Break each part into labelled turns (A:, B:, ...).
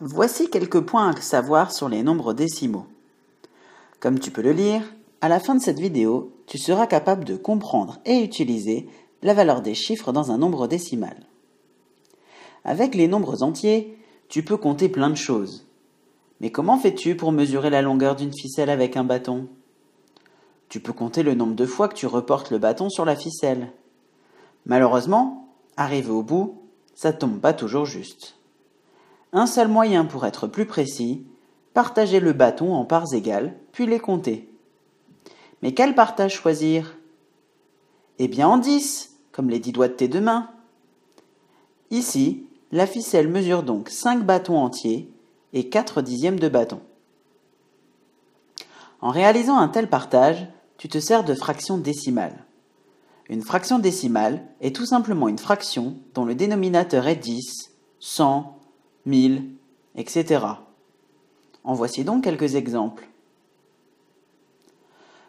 A: Voici quelques points à savoir sur les nombres décimaux. Comme tu peux le lire, à la fin de cette vidéo, tu seras capable de comprendre et utiliser la valeur des chiffres dans un nombre décimal. Avec les nombres entiers, tu peux compter plein de choses. Mais comment fais-tu pour mesurer la longueur d'une ficelle avec un bâton Tu peux compter le nombre de fois que tu reportes le bâton sur la ficelle. Malheureusement, arrivé au bout, ça tombe pas toujours juste. Un seul moyen pour être plus précis, partager le bâton en parts égales, puis les compter. Mais quel partage choisir Eh bien en 10, comme les 10 doigts de tes deux mains. Ici, la ficelle mesure donc 5 bâtons entiers et 4 dixièmes de bâton. En réalisant un tel partage, tu te sers de fraction décimale. Une fraction décimale est tout simplement une fraction dont le dénominateur est 10, 100 1000, etc. En voici donc quelques exemples.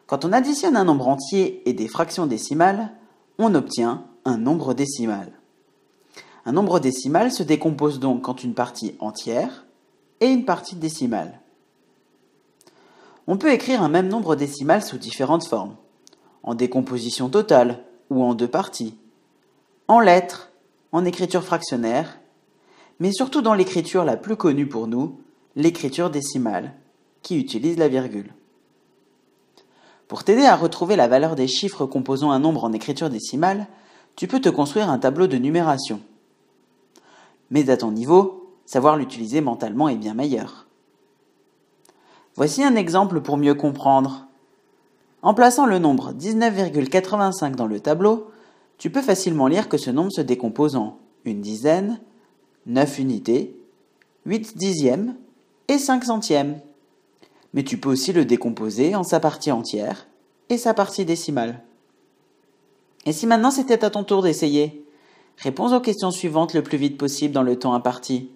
A: Quand on additionne un nombre entier et des fractions décimales, on obtient un nombre décimal. Un nombre décimal se décompose donc en une partie entière et une partie décimale. On peut écrire un même nombre décimal sous différentes formes, en décomposition totale ou en deux parties, en lettres, en écriture fractionnaire mais surtout dans l'écriture la plus connue pour nous, l'écriture décimale, qui utilise la virgule. Pour t'aider à retrouver la valeur des chiffres composant un nombre en écriture décimale, tu peux te construire un tableau de numération. Mais à ton niveau, savoir l'utiliser mentalement est bien meilleur. Voici un exemple pour mieux comprendre. En plaçant le nombre 19,85 dans le tableau, tu peux facilement lire que ce nombre se décompose en une dizaine, 9 unités, 8 dixièmes et 5 centièmes. Mais tu peux aussi le décomposer en sa partie entière et sa partie décimale. Et si maintenant c'était à ton tour d'essayer Réponds aux questions suivantes le plus vite possible dans le temps imparti.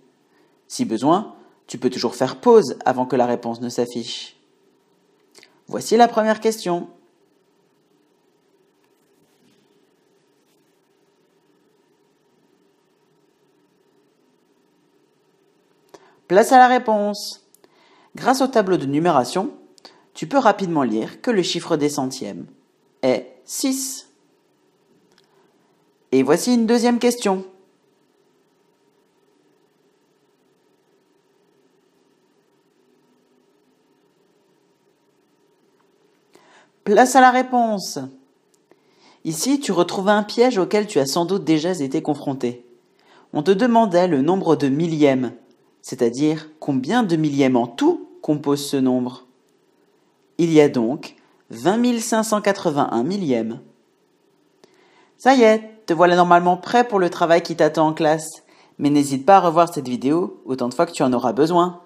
A: Si besoin, tu peux toujours faire pause avant que la réponse ne s'affiche. Voici la première question. Place à la réponse. Grâce au tableau de numération, tu peux rapidement lire que le chiffre des centièmes est 6. Et voici une deuxième question. Place à la réponse. Ici, tu retrouves un piège auquel tu as sans doute déjà été confronté. On te demandait le nombre de millièmes c'est-à-dire combien de millièmes en tout compose ce nombre Il y a donc 20 581 millièmes. Ça y est, te voilà normalement prêt pour le travail qui t'attend en classe, mais n'hésite pas à revoir cette vidéo autant de fois que tu en auras besoin.